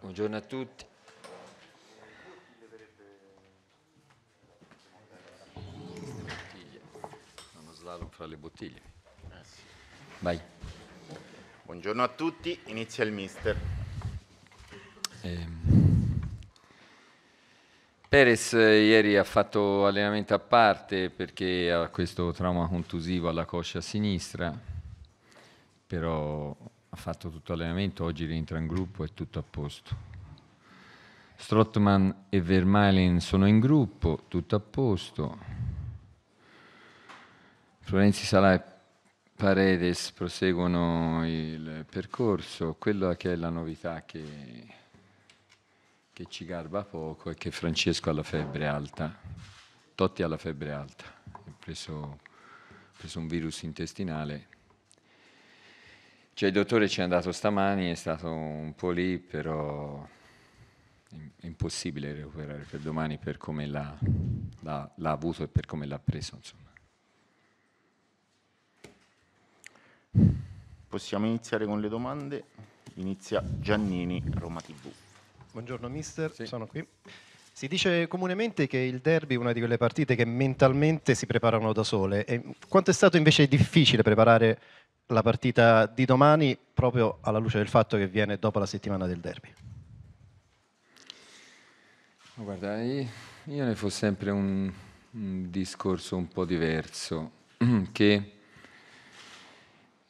Buongiorno a tutti. Uno slalom fra le bottiglie. Ah, Vai. Buongiorno a tutti, inizia il mister. Ehm, eh, Perez ieri ha fatto allenamento a parte perché ha questo trauma contusivo alla coscia sinistra, però fatto tutto l'allenamento, oggi rientra in gruppo, è tutto a posto. Strottman e Vermaelen sono in gruppo, tutto a posto. Florenzi Salà e Paredes proseguono il percorso. Quella che è la novità che, che ci garba poco è che Francesco ha la febbre alta. Totti ha la febbre alta, ha preso, preso un virus intestinale cioè il dottore ci è andato stamani, è stato un po' lì, però è impossibile recuperare per domani per come l'ha, l'ha, l'ha avuto e per come l'ha preso. Insomma. Possiamo iniziare con le domande. Inizia Giannini, Roma TV. Buongiorno mister, sì. sono qui. Si dice comunemente che il derby è una di quelle partite che mentalmente si preparano da sole. E quanto è stato invece difficile preparare la partita di domani proprio alla luce del fatto che viene dopo la settimana del derby? Guarda, io ne fo sempre un, un discorso un po' diverso, che,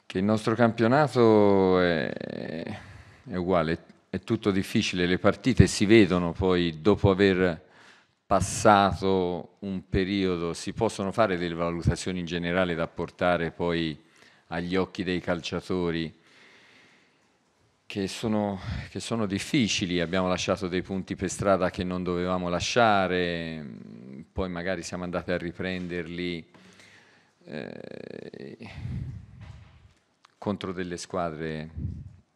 che il nostro campionato è, è uguale, è tutto difficile, le partite si vedono poi dopo aver passato un periodo, si possono fare delle valutazioni in generale da portare poi agli occhi dei calciatori che sono, che sono, difficili, abbiamo lasciato dei punti per strada che non dovevamo lasciare, poi magari siamo andati a riprenderli eh, contro delle squadre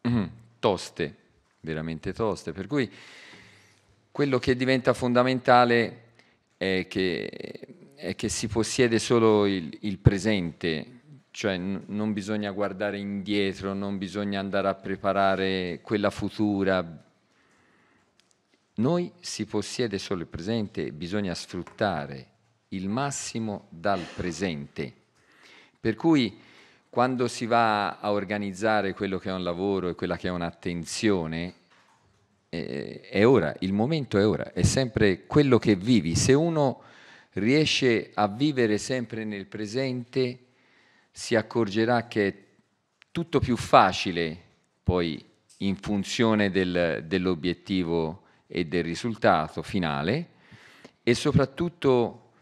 toste, veramente toste, per cui quello che diventa fondamentale è che, è che si possiede solo il, il presente, cioè n- non bisogna guardare indietro, non bisogna andare a preparare quella futura. Noi si possiede solo il presente, bisogna sfruttare il massimo dal presente. Per cui quando si va a organizzare quello che è un lavoro e quella che è un'attenzione, eh, è ora, il momento è ora, è sempre quello che vivi. Se uno riesce a vivere sempre nel presente, si accorgerà che è tutto più facile poi in funzione del, dell'obiettivo e del risultato finale e soprattutto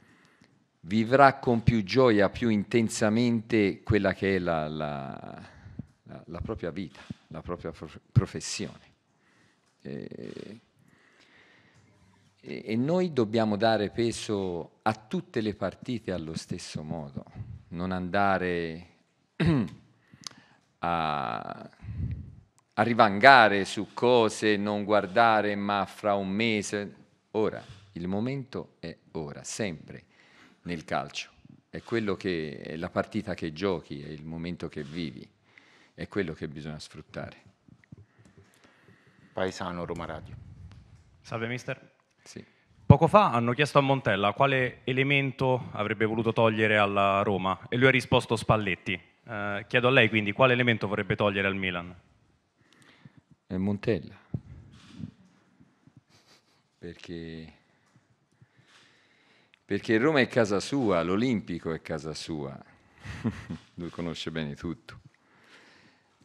vivrà con più gioia, più intensamente quella che è la, la, la, la propria vita, la propria professione. E, e noi dobbiamo dare peso a tutte le partite allo stesso modo non andare a, a rivangare su cose, non guardare ma fra un mese. Ora, il momento è ora, sempre nel calcio. È, quello che, è la partita che giochi, è il momento che vivi, è quello che bisogna sfruttare. Paesano Roma Radio. Salve mister. Sì. Poco fa hanno chiesto a Montella quale elemento avrebbe voluto togliere alla Roma e lui ha risposto Spalletti. Eh, chiedo a lei quindi quale elemento vorrebbe togliere al Milan? È eh, Montella. Perché perché Roma è casa sua, l'Olimpico è casa sua, lui conosce bene tutto.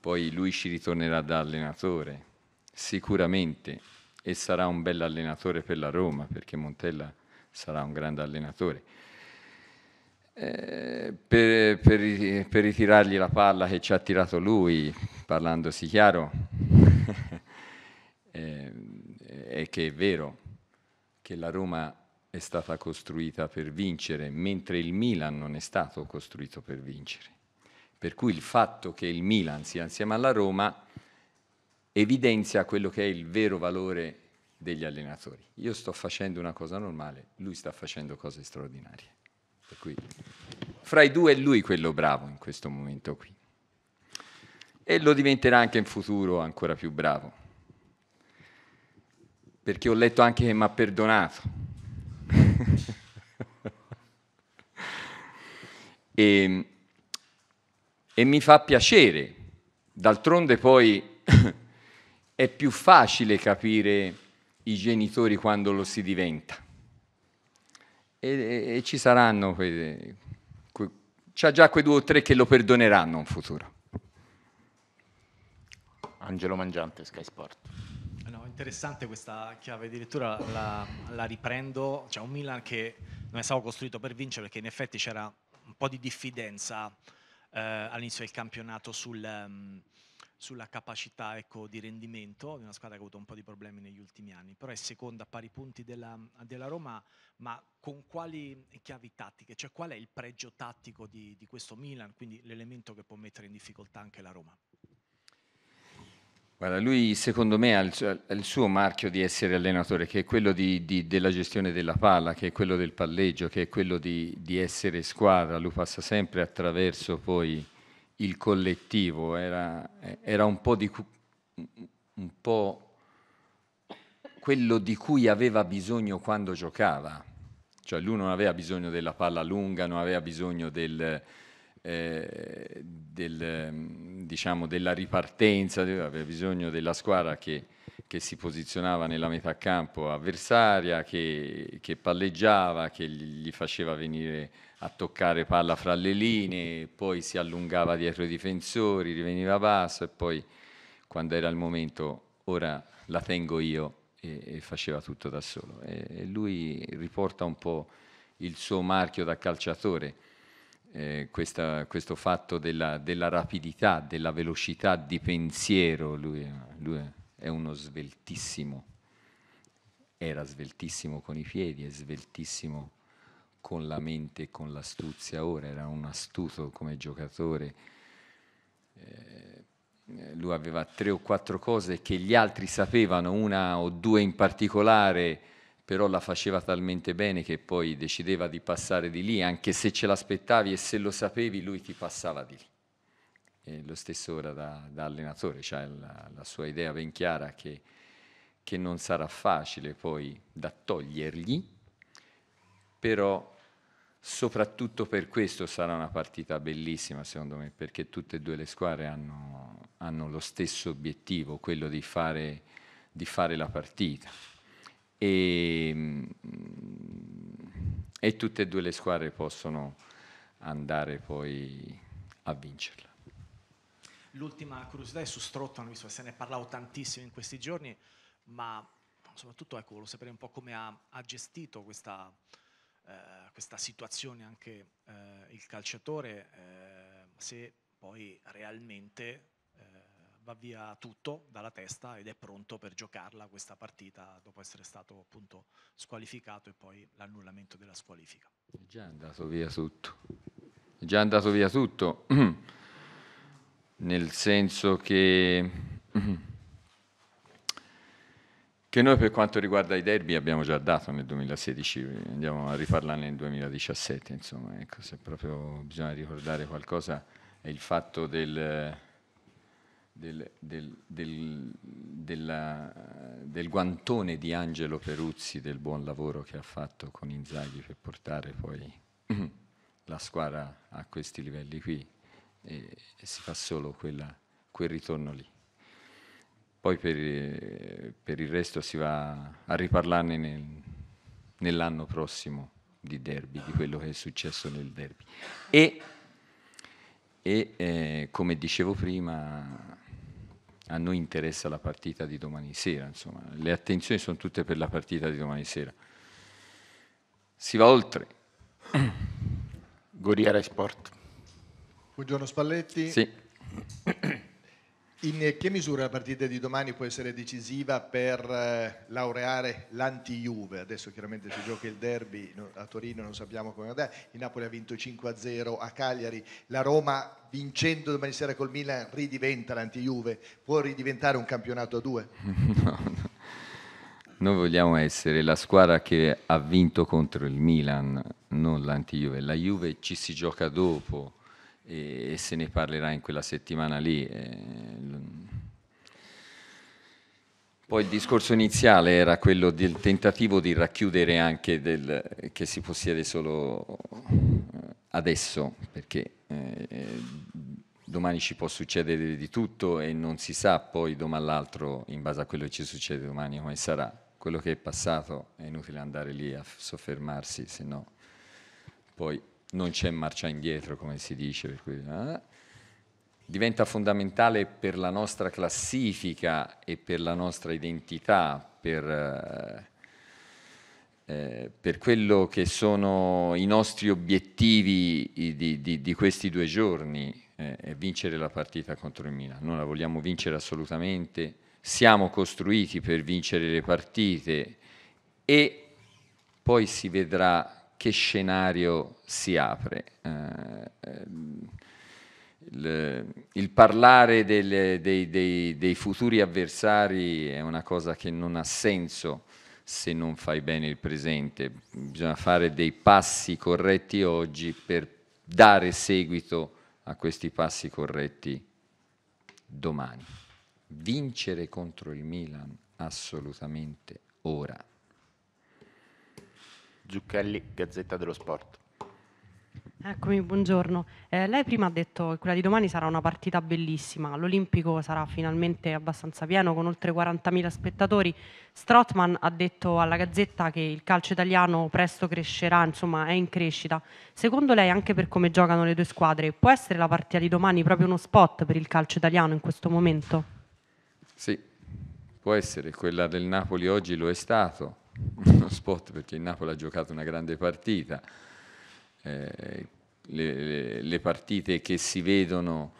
Poi lui ci ritornerà da allenatore, sicuramente e sarà un bel allenatore per la Roma, perché Montella sarà un grande allenatore. Eh, per, per, per, ritirargli la palla che ci ha tirato lui, parlandosi chiaro, eh, è che è vero che la Roma è stata costruita per vincere, mentre il Milan non è stato costruito per vincere. Per cui il fatto che il Milan sia insieme alla Roma evidenzia quello che è il vero valore degli allenatori. Io sto facendo una cosa normale, lui sta facendo cose straordinarie. Per cui fra i due è lui quello bravo in questo momento qui. E lo diventerà anche in futuro ancora più bravo. Perché ho letto anche che mi ha perdonato. e, ehm, e mi fa piacere. D'altronde poi è più facile capire i genitori quando lo si diventa. E, e, e ci saranno, que, que, c'ha già quei due o tre che lo perdoneranno in futuro. Angelo Mangiante, Sky Sport. Eh no, interessante questa chiave addirittura la, la riprendo. C'è un Milan che non è stato costruito per vincere perché in effetti c'era un po' di diffidenza eh, all'inizio del campionato sul... Um, sulla capacità ecco, di rendimento di una squadra che ha avuto un po' di problemi negli ultimi anni, però è seconda a pari punti della, della Roma, ma con quali chiavi tattiche? Cioè qual è il pregio tattico di, di questo Milan, quindi l'elemento che può mettere in difficoltà anche la Roma? Guarda, lui secondo me ha il, ha il, suo marchio di essere allenatore, che è quello di, di, della gestione della palla, che è quello del palleggio, che è quello di, di essere squadra. Lui passa sempre attraverso poi il collettivo, era, era un, po di, un po' quello di cui aveva bisogno quando giocava. Cioè lui non aveva bisogno della palla lunga, non aveva bisogno del, eh, del, diciamo, della ripartenza, aveva bisogno della squadra che che si posizionava nella metà campo avversaria, che, che, palleggiava, che gli faceva venire a toccare palla fra le linee, poi si allungava dietro i difensori, riveniva basso e poi quando era il momento ora la tengo io e, e faceva tutto da solo. E, e lui riporta un po' il suo marchio da calciatore. Eh, questa, questo fatto della, della, rapidità, della velocità di pensiero, lui, lui è uno sveltissimo, era sveltissimo con i piedi, è sveltissimo con la mente e con l'astuzia, ora era un astuto come giocatore, eh, lui aveva tre o quattro cose che gli altri sapevano, una o due in particolare, però la faceva talmente bene che poi decideva di passare di lì, anche se ce l'aspettavi e se lo sapevi lui ti passava di lì eh, lo stesso ora da, da allenatore, cioè la, la, sua idea ben chiara che, che non sarà facile poi da togliergli, però soprattutto per questo sarà una partita bellissima secondo me, perché tutte e due le squadre hanno, hanno lo stesso obiettivo, quello di fare, di fare la partita. E, mm, e tutte e due le squadre possono andare poi a vincerla. L'ultima curiosità è su Strotton, visto che se ne parlavo tantissimo in questi giorni, ma soprattutto ecco, volevo sapere un po' come ha, ha gestito questa, eh, questa, situazione anche eh, il calciatore, eh, se poi realmente eh, va via tutto dalla testa ed è pronto per giocarla questa partita dopo essere stato appunto squalificato e poi l'annullamento della squalifica. È già andato via tutto, è già andato via tutto. nel senso che, che noi per quanto riguarda i derby abbiamo già dato nel 2016, andiamo a rifarla nel 2017, insomma, ecco, se proprio bisogna ricordare qualcosa è il fatto del... Del, del, del, della, del, guantone di Angelo Peruzzi, del buon lavoro che ha fatto con Inzaghi per portare poi la squadra a questi livelli qui e, e si fa solo quella, quel ritorno lì. Poi per, per, il resto si va a riparlarne nel, nell'anno prossimo di derby, di quello che è successo nel derby. E, e eh, come dicevo prima, a noi interessa la partita di domani sera, insomma, le attenzioni sono tutte per la partita di domani sera. Si va oltre. Goriera Sport. Buongiorno Spalletti. Sì. In che misura la partita di domani può essere decisiva per eh, laureare l'anti-Juve? Adesso chiaramente si gioca il derby a Torino, non sappiamo come andrà. Il Napoli ha vinto 5-0 a Cagliari. La Roma, vincendo domani sera col Milan, ridiventa l'anti-Juve. Può ridiventare un campionato a due? No, no. Noi vogliamo essere la squadra che ha vinto contro il Milan, non l'anti-Juve. La Juve ci si gioca dopo e, e se ne parlerà in quella settimana lì. Eh, poi il discorso iniziale era quello del tentativo di racchiudere anche del, che si possiede solo eh, adesso, perché eh, domani ci può succedere di tutto e non si sa poi domani l'altro, in base a quello che ci succede domani, come sarà. Quello che è passato è inutile andare lì a soffermarsi, se no poi non c'è marcia indietro, come si dice, cui, eh? diventa fondamentale per la nostra classifica e per la nostra identità, per, eh, eh per quello che sono i nostri obiettivi di, di, di questi due giorni, eh, vincere la partita contro il Milan. Noi la vogliamo vincere assolutamente, siamo costruiti per vincere le partite e poi si vedrà che scenario si apre. Eh, ehm, il, il, parlare delle, dei, dei, dei, futuri avversari è una cosa che non ha senso se non fai bene il presente. Bisogna fare dei passi corretti oggi per dare seguito a questi passi corretti domani. Vincere contro il Milan assolutamente ora. Zucchelli, Gazzetta dello Sport. Eccomi, buongiorno. Eh, lei prima ha detto che quella di domani sarà una partita bellissima, l'Olimpico sarà finalmente abbastanza pieno con oltre 40.000 spettatori. Strotman ha detto alla Gazzetta che il calcio italiano presto crescerà, insomma è in crescita. Secondo lei, anche per come giocano le due squadre, può essere la partita di domani proprio uno spot per il calcio italiano in questo momento? Sì, può essere, quella del Napoli oggi lo è stato, uno spot perché il Napoli ha giocato una grande partita. Eh, le, le, le, partite che si vedono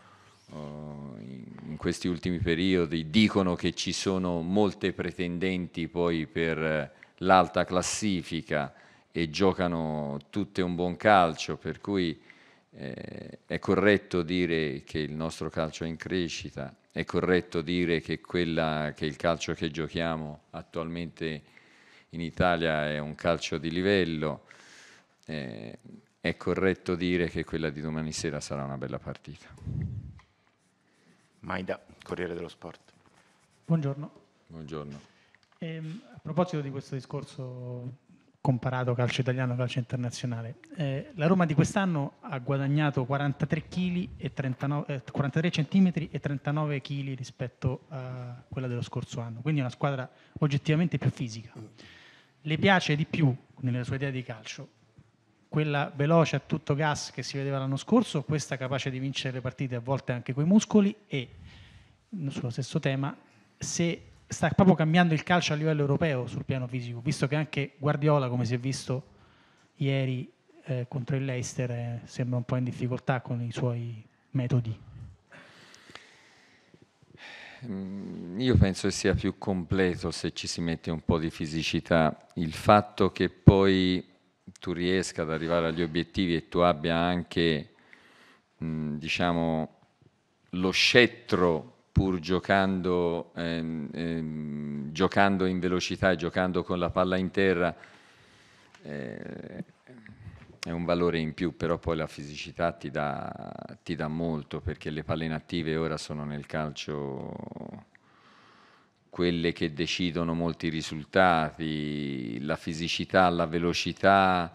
oh, in questi ultimi periodi dicono che ci sono molte pretendenti poi per eh, l'alta classifica e giocano tutte un buon calcio, per cui eh, è corretto dire che il nostro calcio è in crescita, è corretto dire che, quella, che il calcio che giochiamo attualmente è in Italia è un calcio di livello, eh, è corretto dire che quella di domani sera sarà una bella partita. Maida, Corriere dello Sport. Buongiorno. Buongiorno. Eh, a proposito di questo discorso comparato calcio italiano e calcio internazionale. Eh, la Roma di quest'anno ha guadagnato 43 kg e 39, eh, 43 cm e 39 kg rispetto a quella dello scorso anno, quindi è una squadra oggettivamente più fisica. Le piace di più nella sua idea di calcio quella veloce a tutto gas che si vedeva l'anno scorso, questa capace di vincere le partite a volte anche coi muscoli e sullo stesso tema se sta proprio cambiando il calcio a livello europeo sul piano fisico, visto che anche Guardiola, come si è visto ieri eh, contro il Leicester, eh, sembra un po' in difficoltà con i suoi metodi. Mm, io penso che sia più completo se ci si mette un po' di fisicità. Il fatto che poi tu riesca ad arrivare agli obiettivi e tu abbia anche, mh, mm, diciamo, lo scettro pur giocando, ehm, ehm, giocando in velocità e giocando con la palla in terra, eh, è un valore in più, però poi la fisicità ti dà, ti dà molto, perché le palle inattive ora sono nel calcio quelle che decidono molti risultati, la fisicità, la velocità,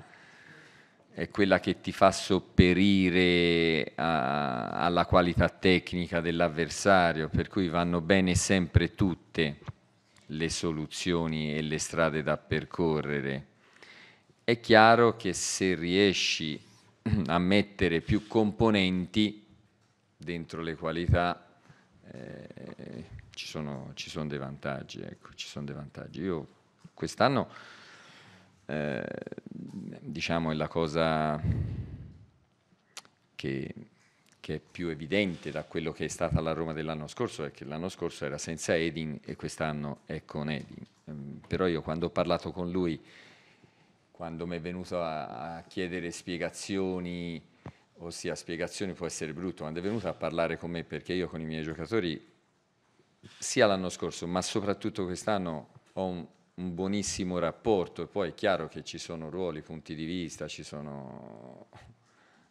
è quella che ti fa sopperire a, alla qualità tecnica dell'avversario, per cui vanno bene sempre tutte le soluzioni e le strade da percorrere. È chiaro che se riesci a mettere più componenti dentro le qualità eh, ci, sono, ci, sono, dei vantaggi, ecco, ci sono dei vantaggi. Io quest'anno eh, diciamo, è la cosa che, che, è più evidente da quello che è stata la Roma dell'anno scorso, è che l'anno scorso era senza Edin e quest'anno è con Edin. Ehm, però io quando ho parlato con lui, quando mi è venuto a, a chiedere spiegazioni, ossia spiegazioni può essere brutto, quando è venuto a parlare con me, perché io con i miei giocatori, sia l'anno scorso, ma soprattutto quest'anno, ho un, un buonissimo rapporto, e poi è chiaro che ci sono ruoli, punti di vista, ci sono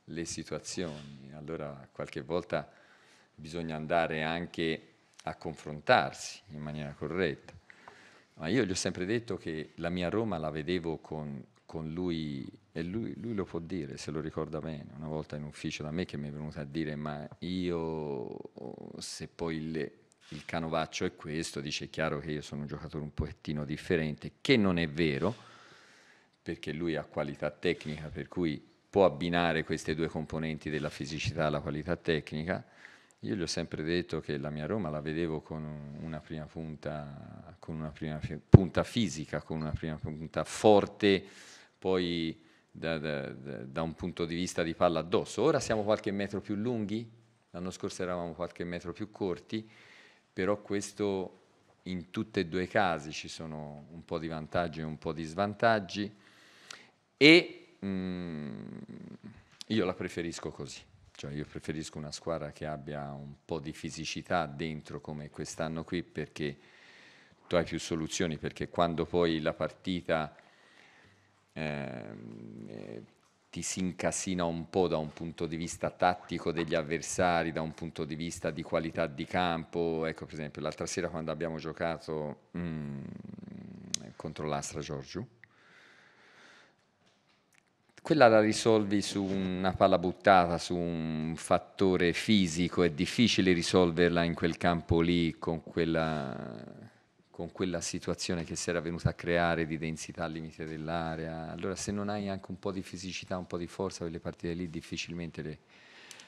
le situazioni, allora qualche volta bisogna andare anche a confrontarsi in maniera corretta. Ma io gli ho sempre detto che la mia Roma la vedevo con, con lui e lui, lui, lo può dire, se lo ricorda bene, una volta in ufficio da me che mi è venuta a dire ma io se poi le, il canovaccio è questo, dice è chiaro che io sono un giocatore un pochettino differente, che non è vero, perché lui ha qualità tecnica, per cui può abbinare queste due componenti della fisicità alla qualità tecnica. Io gli ho sempre detto che la mia Roma la vedevo con una prima punta, con una prima punta fisica, con una prima punta forte, poi da, da, da un punto di vista di palla addosso. Ora siamo qualche metro più lunghi, l'anno scorso eravamo qualche metro più corti, però questo in tutti e due i casi ci sono un po' di vantaggi e un po' di svantaggi e mh, mm, io la preferisco così, cioè io preferisco una squadra che abbia un po' di fisicità dentro come quest'anno qui perché tu hai più soluzioni, perché quando poi la partita eh, ti si incasina un po' da un punto di vista tattico degli avversari, da un punto di vista di qualità di campo. Ecco, per esempio, l'altra sera quando abbiamo giocato mm, contro l'Astra Giorgio, quella la risolvi su una palla buttata, su un fattore fisico, è difficile risolverla in quel campo lì con quella con quella situazione che si era venuta a creare di densità al limite dell'area. Allora se non hai anche un po' di fisicità, un po' di forza, quelle partite lì difficilmente le,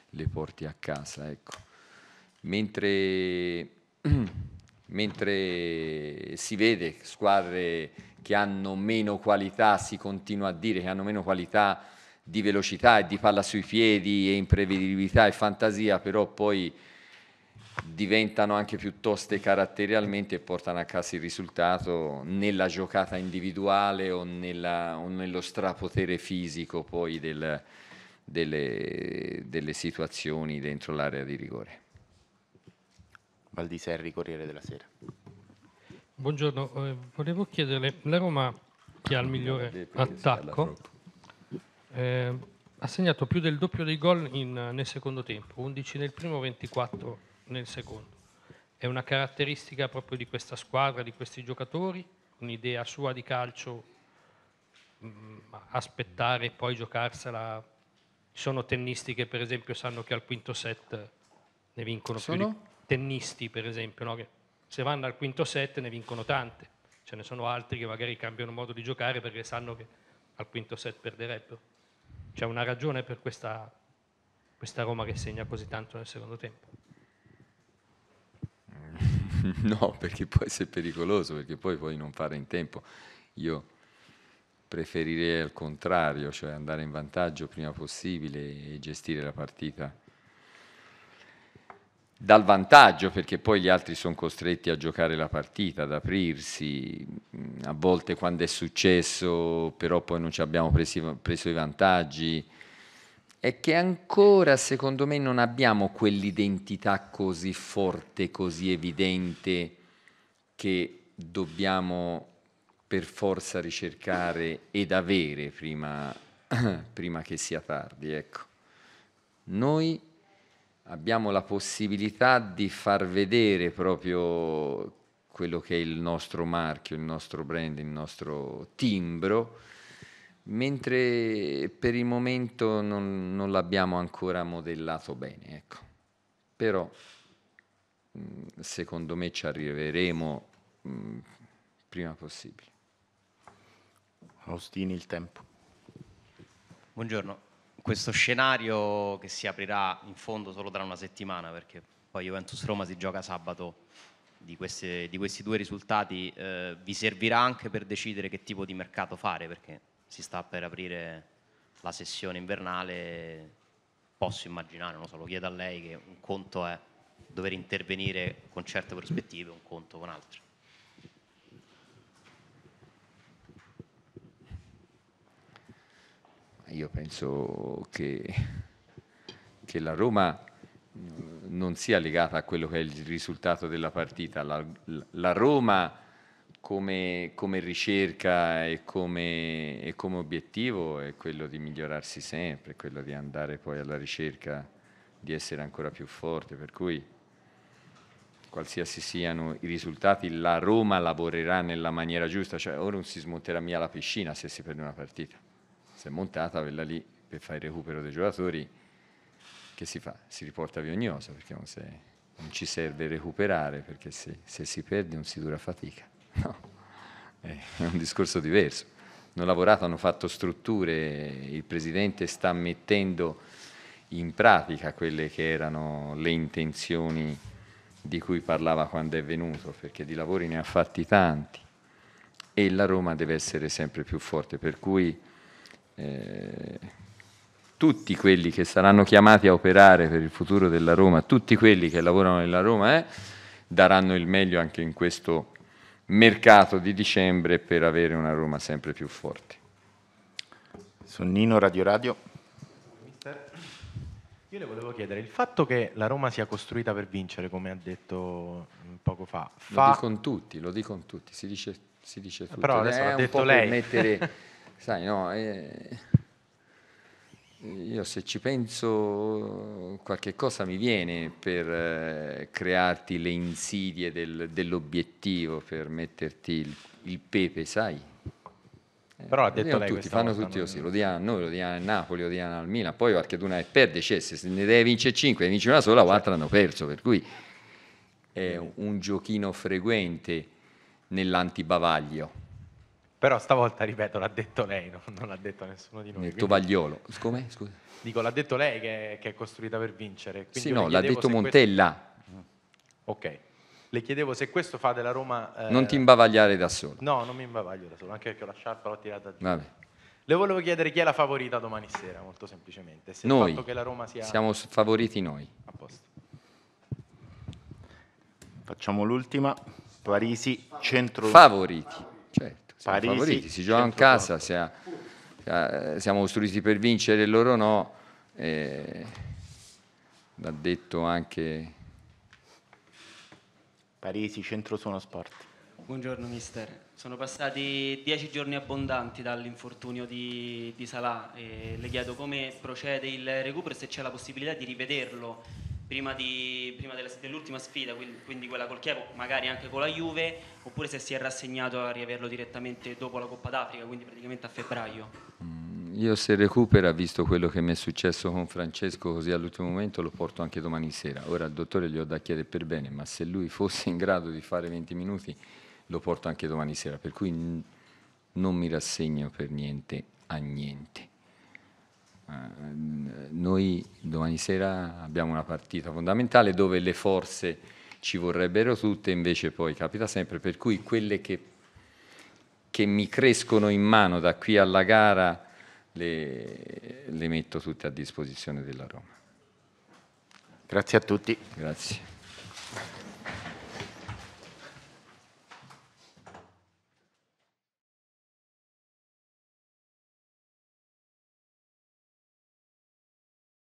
le porti a casa. Ecco. Mentre, mentre si vede squadre che hanno meno qualità, si continua a dire che hanno meno qualità di velocità e di palla sui piedi e imprevedibilità e fantasia, però poi diventano anche piuttosto caratterialmente e portano a casa il risultato nella giocata individuale o, nella, o nello strapotere fisico poi del, delle, delle, situazioni dentro l'area di rigore. Valdiserri, Corriere della Sera. Buongiorno, eh, volevo chiedere, la Roma che ha il migliore attacco eh, ha segnato più del doppio dei gol in, nel secondo tempo, 11 nel primo, 24 nel nel secondo. È una caratteristica proprio di questa squadra, di questi giocatori, un'idea sua di calcio, mh, mm, aspettare e poi giocarsela. Ci sono tennisti che per esempio sanno che al quinto set ne vincono sono? più. Di... Tennisti per esempio, no? che se vanno al quinto set ne vincono tante. Ce ne sono altri che magari cambiano modo di giocare perché sanno che al quinto set perderebbero. C'è una ragione per questa, questa Roma che segna così tanto nel secondo tempo. no, perché può essere pericoloso, perché poi puoi non fare in tempo. Io preferirei al contrario, cioè andare in vantaggio prima possibile e gestire la partita dal vantaggio perché poi gli altri sono costretti a giocare la partita, ad aprirsi, a volte quando è successo però poi non ci abbiamo presi, preso i vantaggi, è che ancora secondo me non abbiamo quell'identità così forte, così evidente che dobbiamo per forza ricercare ed avere prima, prima che sia tardi. Ecco. Noi abbiamo la possibilità di far vedere proprio quello che è il nostro marchio, il nostro brand, il nostro timbro mentre per il momento non, non l'abbiamo ancora modellato bene, ecco. però mm, secondo me ci arriveremo mm, prima possibile. Ostini il tempo. Buongiorno. Questo scenario che si aprirà in fondo solo tra una settimana, perché poi Juventus-Roma si gioca sabato, di, queste, di questi due risultati eh, vi servirà anche per decidere che tipo di mercato fare, perché si sta per aprire la sessione invernale, posso immaginare, non lo so, lo chiedo a lei che un conto è dover intervenire con certe prospettive, un conto con altre. Io penso che, che la Roma mm, non sia legata a quello che è il risultato della partita. La, la Roma come, come ricerca e come, e come, obiettivo è quello di migliorarsi sempre, quello di andare poi alla ricerca di essere ancora più forte, per cui qualsiasi siano i risultati, la Roma lavorerà nella maniera giusta, cioè ora non si smonterà mia la piscina se si perde una partita, se è montata quella lì per fare il recupero dei giocatori, che si fa? Si riporta via ogni osa perché non, si, non, ci serve recuperare perché se, se si perde non si dura fatica. No, eh, è un discorso diverso. Hanno lavorato, hanno fatto strutture, il Presidente sta mettendo in pratica quelle che erano le intenzioni di cui parlava quando è venuto, perché di lavori ne ha fatti tanti e la Roma deve essere sempre più forte, per cui eh, tutti quelli che saranno chiamati a operare per il futuro della Roma, tutti quelli che lavorano nella Roma, eh, daranno il meglio anche in questo mercato di dicembre per avere una Roma sempre più forte. Sonnino Radio Radio. Io le volevo chiedere, il fatto che la Roma sia costruita per vincere, come ha detto mm, poco fa, fa... Lo dicono tutti, lo dicono tutti, si dice, si dice eh, tutto. Però adesso eh, l'ha detto lei. Mettere, sai, no, eh, io se ci penso qualche cosa mi viene per eh, crearti le insidie del, dell'obiettivo, per metterti il, il pepe, sai? Eh, Però ha detto lei tutti, fanno tutti così, lo diano a noi, lo diano a Napoli, lo diano al Milan, poi qualche una e perde, c'è, se ne deve vincere 5, ne vince una sola, quattro certo. hanno perso, per cui è un giochino frequente nell'antibavaglio però stavolta, ripeto, l'ha detto lei, non, non l'ha detto nessuno di noi. Il tovagliolo. Come? Scusa. Dico, l'ha detto lei che, che è costruita per vincere. sì, no, l'ha detto Montella. Questo... Ok. Le chiedevo se questo fa della Roma... Eh... Non ti imbavagliare da solo. No, non mi imbavaglio da solo, anche perché ho la sciarpa l'ho tirata giù. Vabbè. Le volevo chiedere chi è la favorita domani sera, molto semplicemente. Se noi. che la Roma sia... Siamo favoriti noi. A posto. Facciamo l'ultima. Parisi, centro... Favoriti siamo Parisi, favoriti, si gioca in certo, certo. casa, siamo, siamo costruiti per vincere, loro no. Eh, l'ha detto anche... Parisi, centro suono sport. Buongiorno mister, sono passati dieci giorni abbondanti dall'infortunio di, di Salah e le chiedo come procede il recupero e se c'è la possibilità di rivederlo prima, di, prima della, dell'ultima sfida, quindi quella col Chievo, magari anche con la Juve, oppure se si è rassegnato a riaverlo direttamente dopo la Coppa d'Africa, quindi praticamente a febbraio? Mm, io se recupera, visto quello che mi è successo con Francesco così all'ultimo momento, lo porto anche domani sera. Ora il dottore gli ho da chiedere per bene, ma se lui fosse in grado di fare 20 minuti, lo porto anche domani sera, per cui non mi rassegno per niente a niente. Eh, noi domani sera abbiamo una partita fondamentale dove le forze ci vorrebbero tutte, invece poi capita sempre, per cui quelle che, che mi crescono in mano da qui alla gara le, le metto tutte a disposizione della Roma. Grazie a tutti. Grazie.